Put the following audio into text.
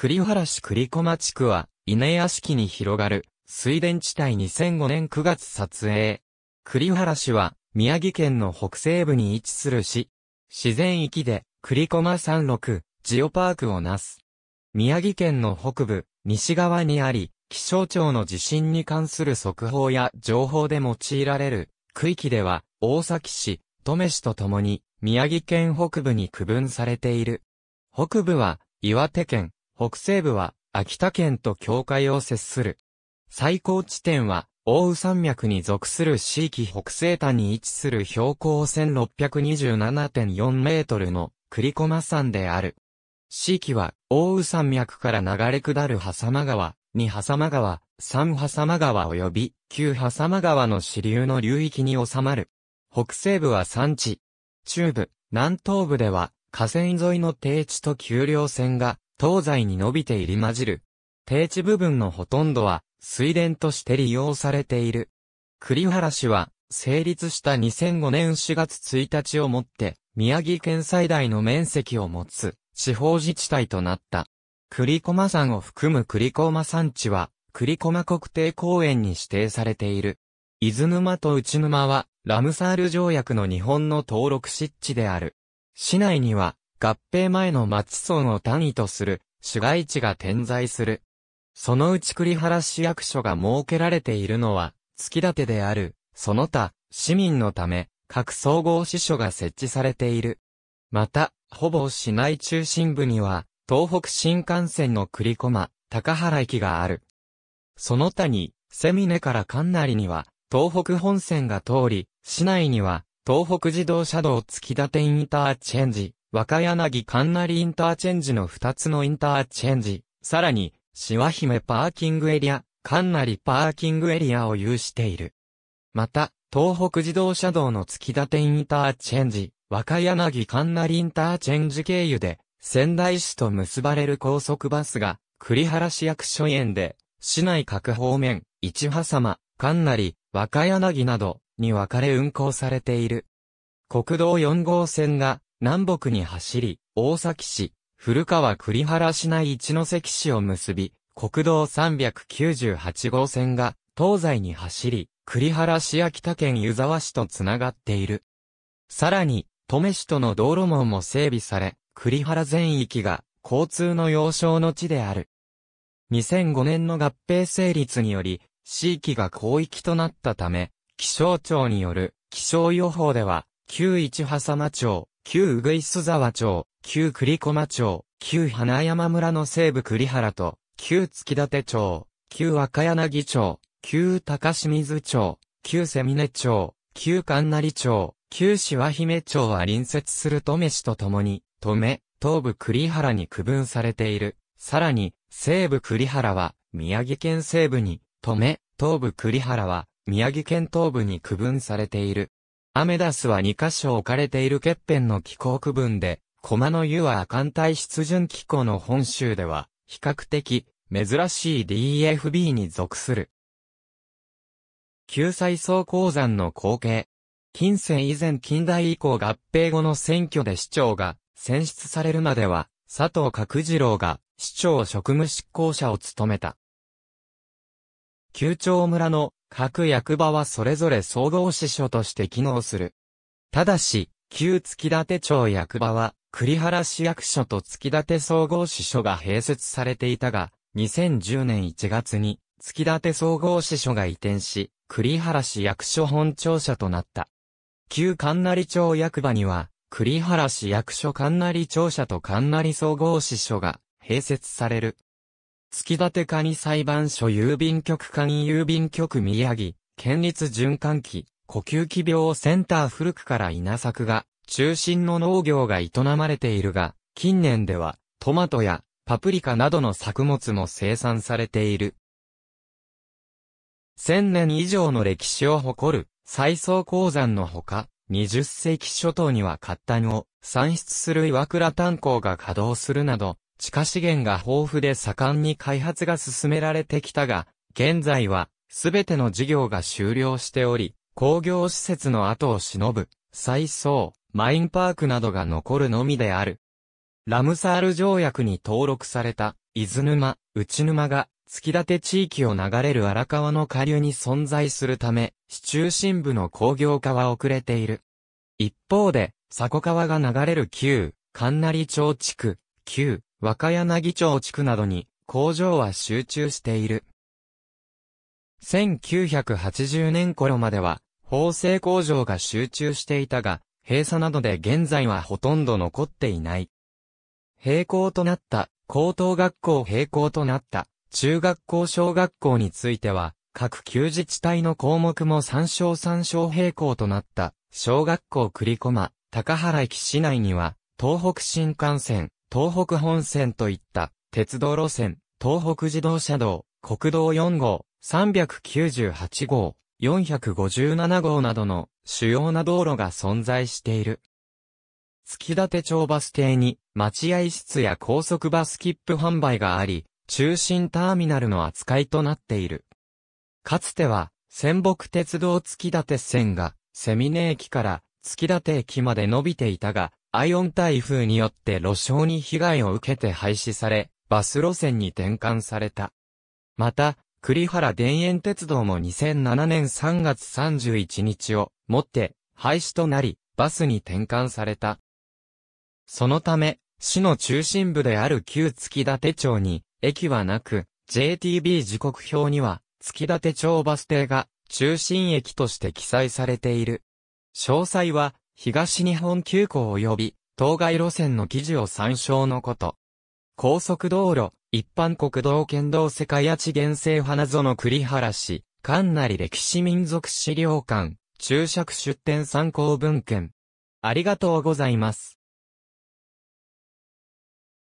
栗原市栗駒地区は、稲屋敷に広がる、水田地帯2005年9月撮影。栗原市は、宮城県の北西部に位置する市。自然域で、栗駒山麓、ジオパークをなす。宮城県の北部、西側にあり、気象庁の地震に関する速報や情報で用いられる区域では、大崎市、登米市とともに、宮城県北部に区分されている。北部は、岩手県、北西部は秋田県と境界を接する。最高地点は大宇山脈に属する地域北西端に位置する標高1627.4メートルの栗駒山である。地域は大宇山脈から流れ下る狭間川、二狭間川、三狭間川及び九狭間川の支流の流域に収まる。北西部は山地。中部、南東部では河川沿いの低地と丘陵線が東西に伸びて入り混じる。低地部分のほとんどは水田として利用されている。栗原市は成立した2005年4月1日をもって宮城県最大の面積を持つ地方自治体となった。栗駒山を含む栗駒山地は栗駒国定公園に指定されている。伊豆沼と内沼はラムサール条約の日本の登録湿地である。市内には合併前の松村を単位とする市街地が点在する。そのうち栗原市役所が設けられているのは、月立である、その他、市民のため、各総合支所が設置されている。また、ほぼ市内中心部には、東北新幹線の栗駒、高原駅がある。その他に、セミネからナ内には、東北本線が通り、市内には、東北自動車道月立インターチェンジ、若柳カンナリインターチェンジの2つのインターチェンジ、さらに、しわ姫パーキングエリア、カンナリパーキングエリアを有している。また、東北自動車道の月立インターチェンジ、若柳カンナリインターチェンジ経由で、仙台市と結ばれる高速バスが、栗原市役所園で、市内各方面、市波様、かんなり、若柳など、に分かれ運行されている。国道4号線が、南北に走り、大崎市、古川栗原市内一関市を結び、国道398号線が東西に走り、栗原市や北県湯沢市とつながっている。さらに、登米市との道路網も整備され、栗原全域が交通の要衝の地である。2005年の合併成立により、市域が広域となったため、気象庁による気象予報では、旧市波佐間町、旧うぐいす沢町、旧栗駒町、旧花山村の西部栗原と、旧月立町、旧若柳町、旧高清水町、旧瀬峰町、旧神成町、旧芝姫町は隣接する登米市とともに、登米、東部栗原に区分されている。さらに、西部栗原は、宮城県西部に、登米、東部栗原は、宮城県東部に区分されている。アメダスは2箇所置かれている欠片の気候区分で、駒の湯は亜寒帯湿潤気候の本州では、比較的、珍しい DFB に属する。救済総鉱山の後継。近世以前近代以降合併後の選挙で市長が選出されるまでは、佐藤角次郎が市長職務執行者を務めた。旧町村の各役場はそれぞれ総合支所として機能する。ただし、旧月立町役場は、栗原市役所と月立総合支所が併設されていたが、2010年1月に、月立総合支所が移転し、栗原市役所本庁舎となった。旧神成町役場には、栗原市役所神成庁舎と神成総合支所が併設される月立蟹裁判所郵便局蟹郵便局宮城、県立循環器、呼吸器病センター古くから稲作が、中心の農業が営まれているが、近年では、トマトやパプリカなどの作物も生産されている。1000年以上の歴史を誇る、再層鉱山のほか、20世紀初頭には活炭を産出する岩倉炭鉱が稼働するなど、地下資源が豊富で盛んに開発が進められてきたが、現在は、すべての事業が終了しており、工業施設の後を忍ぶ、再装、マインパークなどが残るのみである。ラムサール条約に登録された、伊豆沼、内沼が、月立地域を流れる荒川の下流に存在するため、市中心部の工業化は遅れている。一方で、佐古川が流れる旧、神成町地区、旧、若柳町地区などに工場は集中している。1980年頃までは、縫製工場が集中していたが、閉鎖などで現在はほとんど残っていない。閉校となった、高等学校閉校となった、中学校小学校については、各旧自治体の項目も参照参照閉校となった、小学校栗駒、高原駅市内には、東北新幹線、東北本線といった鉄道路線、東北自動車道、国道4号、398号、457号などの主要な道路が存在している。月立町バス停に待合室や高速バス切符販売があり、中心ターミナルの扱いとなっている。かつては、仙北鉄道月立線が、セミネ駅から月立駅まで伸びていたが、アイオン台風によって路障に被害を受けて廃止され、バス路線に転換された。また、栗原田園鉄道も2007年3月31日をもって廃止となり、バスに転換された。そのため、市の中心部である旧月立町に駅はなく、JTB 時刻表には月立町バス停が中心駅として記載されている。詳細は東日本急行及び当該路線の記事を参照のこと。高速道路、一般国道県道世界八原生花園栗原市、館内歴史民族資料館、注釈出展参考文献。ありがとうございます。